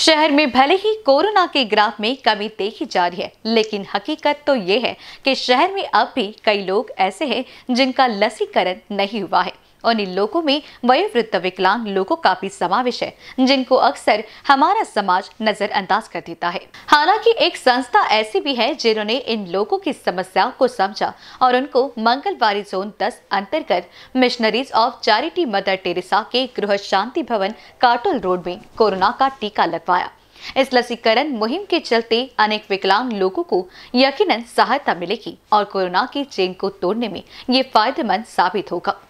शहर में भले ही कोरोना के ग्राफ में कमी देखी जा रही है लेकिन हकीकत तो ये है कि शहर में अब भी कई लोग ऐसे हैं जिनका लसीकरण नहीं हुआ है उन लोगों में वयोवृद्ध विकलांग लोगों का भी समावेश है जिनको अक्सर हमारा समाज नजरअंदाज कर देता है हालांकि एक संस्था ऐसी भी है जिन्होंने इन लोगों की समस्याओं को समझा और उनको मंगलवारी जोन 10 अंतर्गत Missionaries of Charity Mother Teresa के गृह शांति भवन काटोल रोड में कोरोना का टीका लगवाया इस लसीकरण मुहिम के चलते अनेक विकलांग लोगों को यकीनन सहायता मिलेगी और कोरोना की चेन को तोड़ने में ये फायदेमंद साबित होगा